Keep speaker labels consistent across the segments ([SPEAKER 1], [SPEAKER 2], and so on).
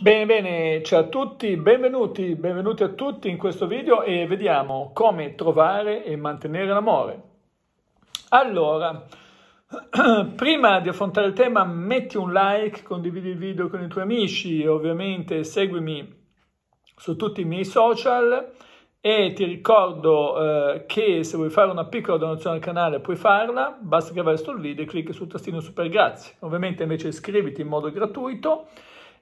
[SPEAKER 1] Bene, bene, ciao a tutti, benvenuti, benvenuti a tutti in questo video e vediamo come trovare e mantenere l'amore. Allora, prima di affrontare il tema metti un like, condividi il video con i tuoi amici, ovviamente seguimi su tutti i miei social e ti ricordo eh, che se vuoi fare una piccola donazione al canale puoi farla, basta che vai sul video e clicchi sul tastino super grazie. Ovviamente invece iscriviti in modo gratuito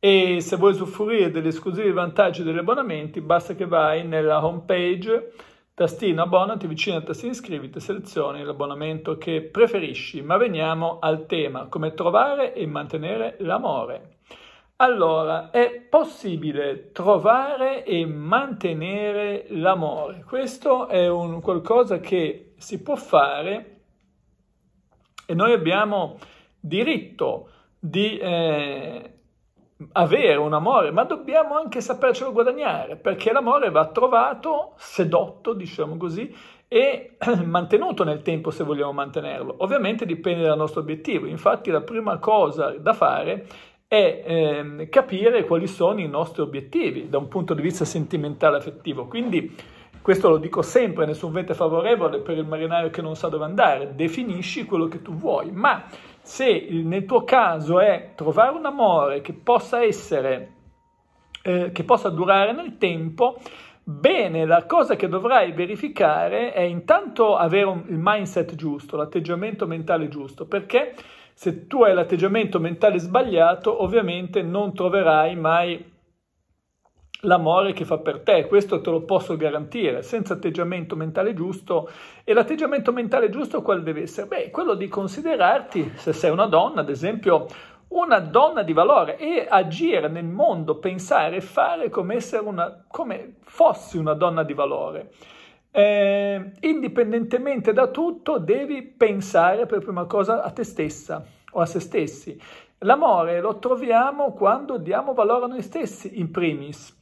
[SPEAKER 1] e se vuoi usufruire degli esclusivi vantaggi degli abbonamenti basta che vai nella home page tastino abbonati, vicino al tastino iscriviti, selezioni l'abbonamento che preferisci, ma veniamo al tema, come trovare e mantenere l'amore. Allora, è possibile trovare e mantenere l'amore. Questo è un qualcosa che si può fare e noi abbiamo diritto di eh, avere un amore, ma dobbiamo anche sapercelo guadagnare, perché l'amore va trovato, sedotto, diciamo così, e mantenuto nel tempo se vogliamo mantenerlo. Ovviamente dipende dal nostro obiettivo, infatti la prima cosa da fare è ehm, capire quali sono i nostri obiettivi da un punto di vista sentimentale affettivo. Quindi questo lo dico sempre, nessun vento è favorevole per il marinaio che non sa dove andare, definisci quello che tu vuoi, ma se nel tuo caso è trovare un amore che possa essere, eh, che possa durare nel tempo, Bene, la cosa che dovrai verificare è intanto avere un, il mindset giusto, l'atteggiamento mentale giusto, perché se tu hai l'atteggiamento mentale sbagliato, ovviamente non troverai mai l'amore che fa per te, questo te lo posso garantire, senza atteggiamento mentale giusto. E l'atteggiamento mentale giusto quale deve essere? Beh, quello di considerarti, se sei una donna, ad esempio, una donna di valore e agire nel mondo, pensare e fare come, una, come fossi una donna di valore. Eh, indipendentemente da tutto, devi pensare per prima cosa a te stessa o a se stessi. L'amore lo troviamo quando diamo valore a noi stessi, in primis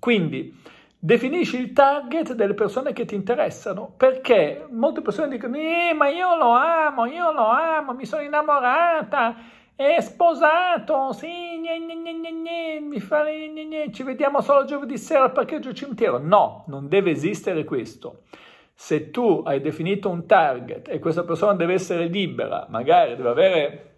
[SPEAKER 1] quindi definisci il target delle persone che ti interessano, perché molte persone dicono, eh, ma io lo amo, io lo amo, mi sono innamorata, è sposato, sì, gne, gne, gne, gne, mi fa, gne, gne, ci vediamo solo giovedì sera al parcheggio cimitero. No, non deve esistere questo. Se tu hai definito un target e questa persona deve essere libera, magari deve avere,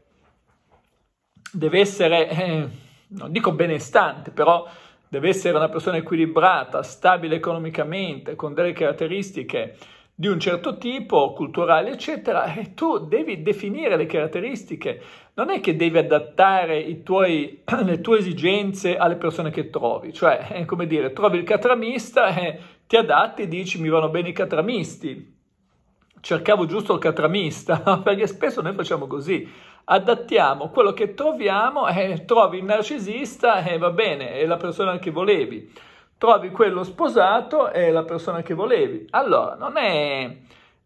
[SPEAKER 1] deve essere, eh, non dico benestante, però deve essere una persona equilibrata, stabile economicamente, con delle caratteristiche di un certo tipo, culturale, eccetera, e tu devi definire le caratteristiche. Non è che devi adattare tuoi, le tue esigenze alle persone che trovi, cioè, è come dire, trovi il catramista e ti adatti e dici mi vanno bene i catramisti. Cercavo giusto il catramista, perché spesso noi facciamo così adattiamo quello che troviamo, eh, trovi il narcisista e eh, va bene, è la persona che volevi, trovi quello sposato e la persona che volevi. Allora, non, è,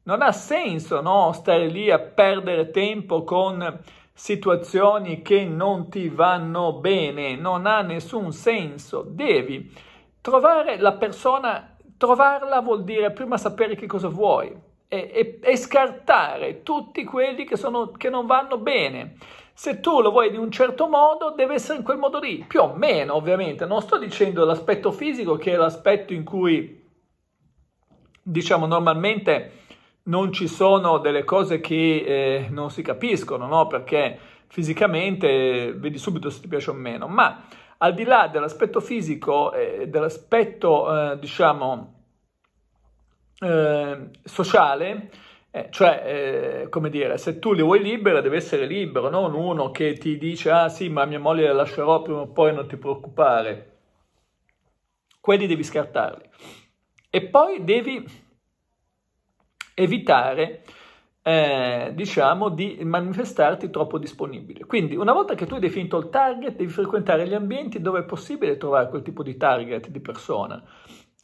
[SPEAKER 1] non ha senso no, stare lì a perdere tempo con situazioni che non ti vanno bene, non ha nessun senso, devi trovare la persona, trovarla vuol dire prima sapere che cosa vuoi, e, e, e scartare tutti quelli che, sono, che non vanno bene. Se tu lo vuoi in un certo modo, deve essere in quel modo lì, più o meno ovviamente. Non sto dicendo l'aspetto fisico, che è l'aspetto in cui, diciamo, normalmente non ci sono delle cose che eh, non si capiscono, no? Perché fisicamente vedi subito se ti piace o meno, ma al di là dell'aspetto fisico e eh, dell'aspetto, eh, diciamo, eh, sociale, eh, cioè, eh, come dire, se tu li vuoi libera, deve essere libero, non uno che ti dice, ah sì, ma mia moglie la lascerò prima o poi, non ti preoccupare. Quelli devi scartarli. E poi devi evitare, eh, diciamo, di manifestarti troppo disponibile. Quindi, una volta che tu hai definito il target, devi frequentare gli ambienti dove è possibile trovare quel tipo di target di persona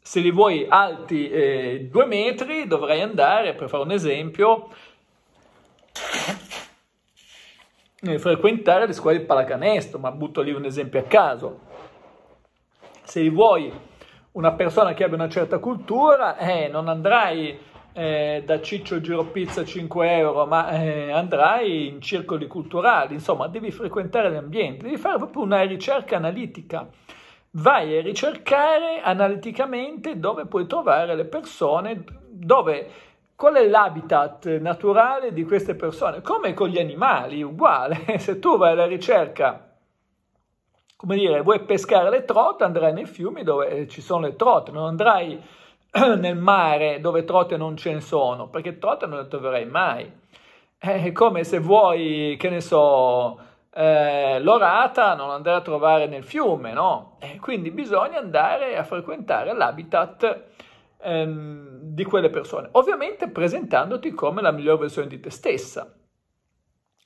[SPEAKER 1] se li vuoi alti eh, due metri dovrai andare, per fare un esempio, frequentare le scuole di pallacanestro, ma butto lì un esempio a caso. Se li vuoi una persona che abbia una certa cultura, eh, non andrai eh, da Ciccio giro Giropizza 5 euro, ma eh, andrai in circoli culturali, insomma, devi frequentare l'ambiente, devi fare proprio una ricerca analitica vai a ricercare analiticamente dove puoi trovare le persone, dove, qual è l'habitat naturale di queste persone, come con gli animali, uguale, se tu vai alla ricerca come dire, vuoi pescare le trote, andrai nei fiumi dove eh, ci sono le trote, non andrai nel mare dove trote non ce ne sono, perché trote non le troverai mai. Eh, è come se vuoi, che ne so, eh, l'orata non andrà a trovare nel fiume, no? E quindi bisogna andare a frequentare l'habitat ehm, di quelle persone, ovviamente presentandoti come la miglior versione di te stessa.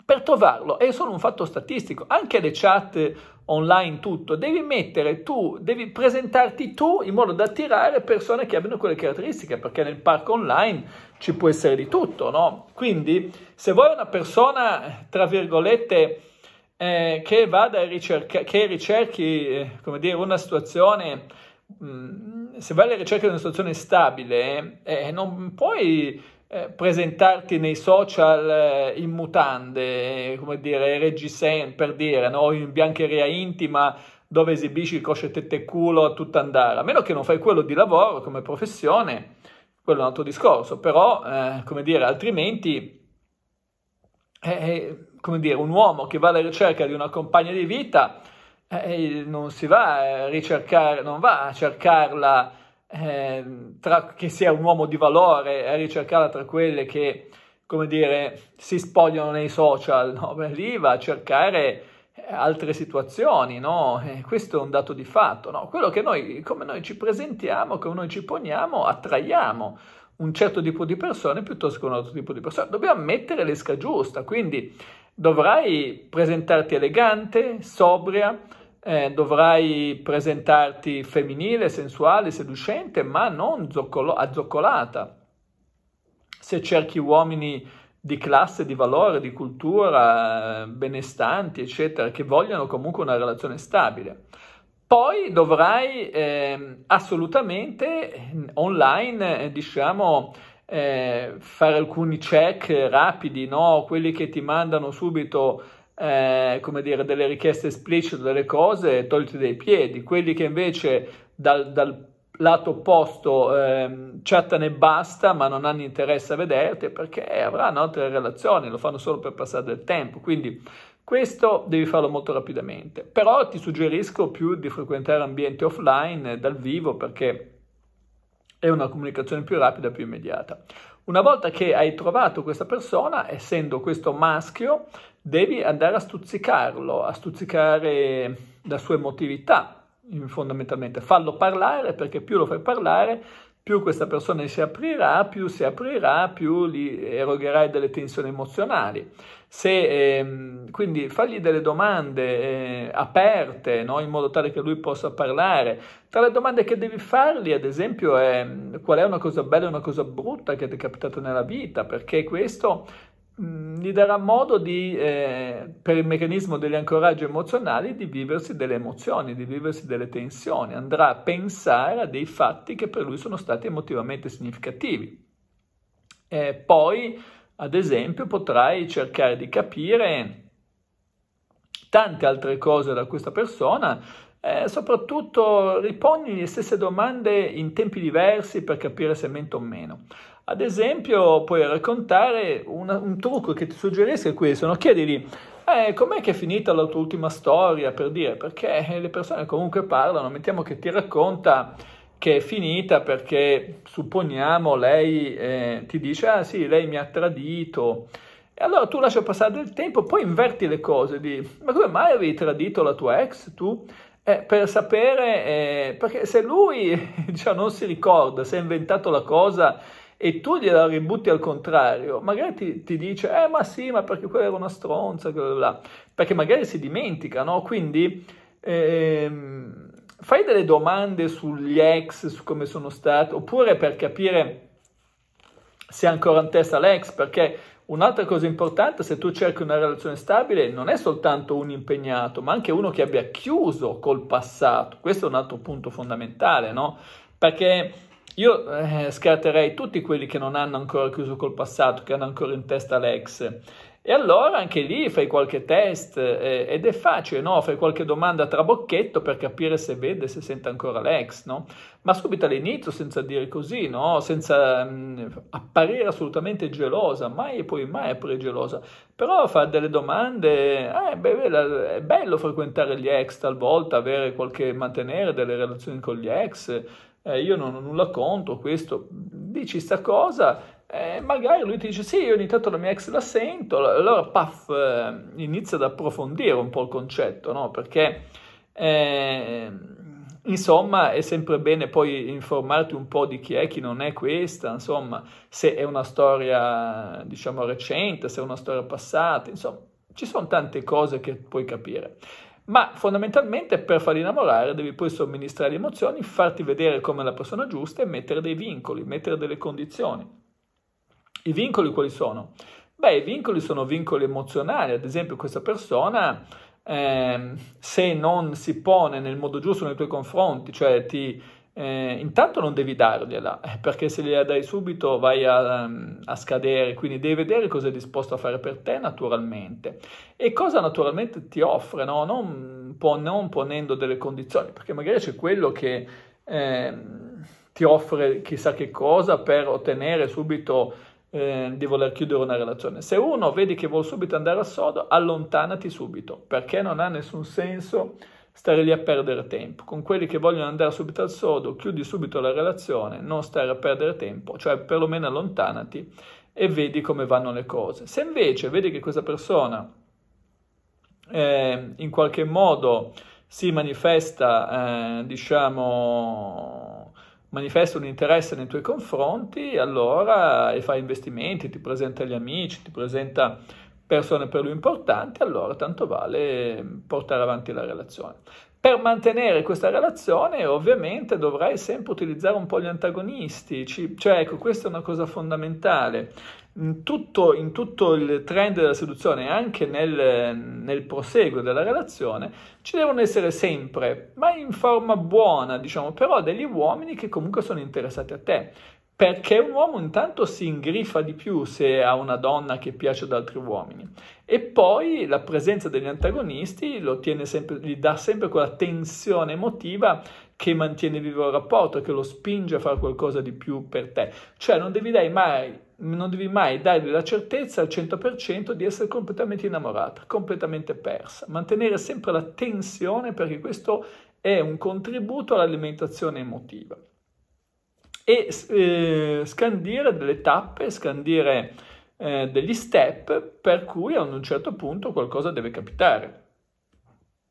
[SPEAKER 1] Per trovarlo è solo un fatto statistico, anche le chat online tutto, devi mettere tu, devi presentarti tu in modo da attirare persone che abbiano quelle caratteristiche, perché nel parco online ci può essere di tutto, no? Quindi se vuoi una persona, tra virgolette, eh, che, vada a ricercare, che ricerchi eh, come dire, una situazione, mh, mm, se vai alla ricerca di una situazione stabile, eh, eh non puoi eh, presentarti nei social eh, in mutande, come dire, reggiseno, per dire, no? in biancheria intima dove esibisci il cosce tette culo a tutt'andare, a meno che non fai quello di lavoro come professione, quello è un altro discorso, però, come dire, altrimenti... Eh, come dire, un uomo che va alla ricerca di una compagna di vita eh, eh non si va eh, a ricercare, non va a cercarla eh, tra, che sia un uomo di valore, a ricercarla tra quelle che, come dire, si spogliano nei social, no? Beh, lì va a cercare eh, altre situazioni, no? Eh, questo è un dato di fatto, no? Quello che noi, come noi ci presentiamo, come noi ci poniamo, attraiamo un certo tipo di persone piuttosto che un altro tipo di persone. Dobbiamo mettere l'esca giusta, quindi dovrai presentarti elegante, sobria, eh, dovrai presentarti femminile, sensuale, seducente, ma non zoccolo- azzoccolata. Se cerchi uomini di classe, di valore, di cultura, eh, benestanti, eccetera, che vogliono comunque una relazione stabile. Poi dovrai eh, assolutamente online, eh, diciamo, eh, fare alcuni check rapidi, no? quelli che ti mandano subito eh, come dire, delle richieste esplicite, delle cose, tolti dai piedi, quelli che invece dal, dal lato opposto ehm, chattano e basta, ma non hanno interesse a vederti perché avranno altre relazioni, lo fanno solo per passare del tempo. Quindi questo devi farlo molto rapidamente. Però ti suggerisco più di frequentare ambienti offline dal vivo perché è una comunicazione più rapida, più immediata. Una volta che hai trovato questa persona, essendo questo maschio, devi andare a stuzzicarlo, a stuzzicare la sua emotività, fondamentalmente. Fallo parlare perché più lo fai parlare, più questa persona si aprirà, più si aprirà, più gli erogherai delle tensioni emozionali. Se, ehm, quindi fagli delle domande eh, aperte, no? in modo tale che lui possa parlare. Tra le domande che devi fargli, ad esempio, è mm, qual è una cosa bella e una cosa brutta che ti è capitata nella vita, perché questo Mm, gli darà modo di, eh, per il meccanismo degli ancoraggi emozionali di viversi delle emozioni, di viversi delle tensioni, andrà a pensare a dei fatti che per lui sono stati emotivamente significativi. Eh, poi, ad esempio, potrai cercare di capire tante altre cose da questa persona eh, soprattutto riponi le stesse domande in tempi diversi per capire se mento o meno. Ad esempio, puoi raccontare una, un trucco che ti suggerisco è questo, no? chiedili eh, com'è che è finita la tua ultima storia, per dire, perché le persone comunque parlano, mettiamo che ti racconta che è finita perché, supponiamo, lei eh, ti dice, ah sì, lei mi ha tradito, e allora tu lascia passare del tempo, poi inverti le cose, di, ma come mai avevi tradito la tua ex, tu? Eh, per sapere, eh, perché se lui cioè, non si ricorda, si è inventato la cosa e tu gliela ributti al contrario, magari ti, ti dice, eh ma sì, ma perché quella era una stronza, bla bla. perché magari si dimentica, no? Quindi ehm, fai delle domande sugli ex, su come sono stato, oppure per capire sia ancora in testa l'ex, perché un'altra cosa importante, se tu cerchi una relazione stabile, non è soltanto un impegnato, ma anche uno che abbia chiuso col passato. Questo è un altro punto fondamentale, no? Perché io eh, scarterei tutti quelli che non hanno ancora chiuso col passato, che hanno ancora in testa l'ex e allora anche lì fai qualche test eh, ed è facile, no? Fai qualche domanda a trabocchetto per capire se vede, se sente ancora l'ex, no? Ma subito all'inizio, senza dire così, no? Senza mh, mm, apparire assolutamente gelosa, mai e poi mai apparire gelosa. Però fa delle domande, eh, beh, è bello frequentare gli ex talvolta, avere qualche, mantenere delle relazioni con gli ex, eh, io non ho nulla contro questo, dici sta cosa e magari lui ti dice sì, io ogni tanto la mia ex la sento, allora paf, eh, inizia ad approfondire un po' il concetto, no? Perché eh, insomma è sempre bene poi informarti un po' di chi è, chi non è questa, insomma, se è una storia diciamo recente, se è una storia passata, insomma, ci sono tante cose che puoi capire. Ma fondamentalmente per farli innamorare devi poi somministrare le emozioni, farti vedere come la persona giusta e mettere dei vincoli, mettere delle condizioni. I vincoli quali sono? Beh, i vincoli sono vincoli emozionali, ad esempio questa persona eh, se non si pone nel modo giusto nei tuoi confronti, cioè ti, eh, intanto non devi dargliela, eh, perché se gliela dai subito vai a, ehm, a, scadere, quindi devi vedere cosa è disposto a fare per te naturalmente e cosa naturalmente ti offre, no? non, po- non, ponendo delle condizioni, perché magari c'è quello che eh, ti offre chissà che cosa per ottenere subito eh, di voler chiudere una relazione. Se uno vedi che vuol subito andare al sodo, allontanati subito, perché non ha nessun senso stare lì a perdere tempo. Con quelli che vogliono andare subito al sodo, chiudi subito la relazione, non stare a perdere tempo, cioè perlomeno allontanati e vedi come vanno le cose. Se invece vedi che questa persona eh, in qualche modo si manifesta, eh, diciamo, manifesta un interesse nei tuoi confronti, allora e fa investimenti, ti presenta gli amici, ti presenta persone per lui importanti, allora tanto vale portare avanti la relazione. Per mantenere questa relazione ovviamente dovrai sempre utilizzare un po' gli antagonisti, cioè ecco questa è una cosa fondamentale, in tutto, in tutto, il trend della seduzione, anche nel, nel, proseguo della relazione, ci devono essere sempre, ma in forma buona, diciamo, però degli uomini che comunque sono interessati a te. Perché un uomo intanto si ingrifa di più se ha una donna che piace ad altri uomini. E poi la presenza degli antagonisti lo tiene sempre, gli dà sempre quella tensione emotiva che mantiene vivo il rapporto, che lo spinge a fare qualcosa di più per te. Cioè non devi mai, non devi mai dargli la certezza al 100% di essere completamente innamorata, completamente persa. Mantenere sempre la tensione perché questo è un contributo all'alimentazione emotiva. E eh, scandire delle tappe, scandire eh, degli step per cui a un certo punto qualcosa deve capitare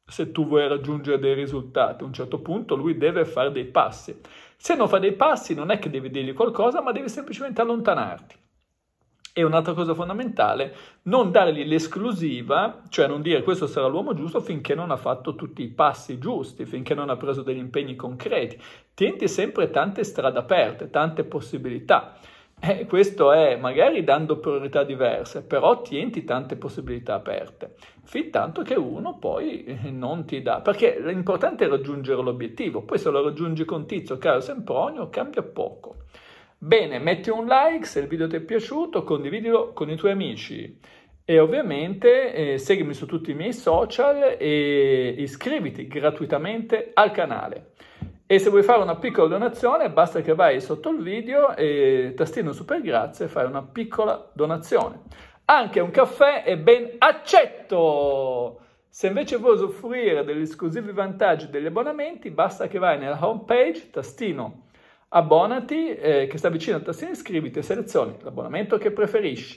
[SPEAKER 1] se tu vuoi raggiungere dei risultati. A un certo punto lui deve fare dei passi. Se non fa dei passi non è che devi dirgli qualcosa, ma devi semplicemente allontanarti. E un'altra cosa fondamentale, non dargli l'esclusiva, cioè non dire questo sarà l'uomo giusto finché non ha fatto tutti i passi giusti, finché non ha preso degli impegni concreti. Tienti sempre tante strade aperte, tante possibilità. Eh, questo è magari dando priorità diverse, però tieni tante possibilità aperte, fin tanto che uno poi eh, non ti dà, perché l'importante è raggiungere l'obiettivo, poi se lo raggiungi con Tizio, Caro Sempronio, cambia poco. Bene, metti un like se il video ti è piaciuto, condividilo con i tuoi amici e ovviamente eh, seguimi su tutti i miei social e iscriviti gratuitamente al canale. E se vuoi fare una piccola donazione, basta che vai sotto il video e tastino super grazie e fai una piccola donazione. Anche un caffè è ben accetto! Se invece vuoi usufruire degli esclusivi vantaggi degli abbonamenti, basta che vai nella home page, tastino abbonati, eh, che sta vicino al tastino iscriviti e selezioni l'abbonamento che preferisci.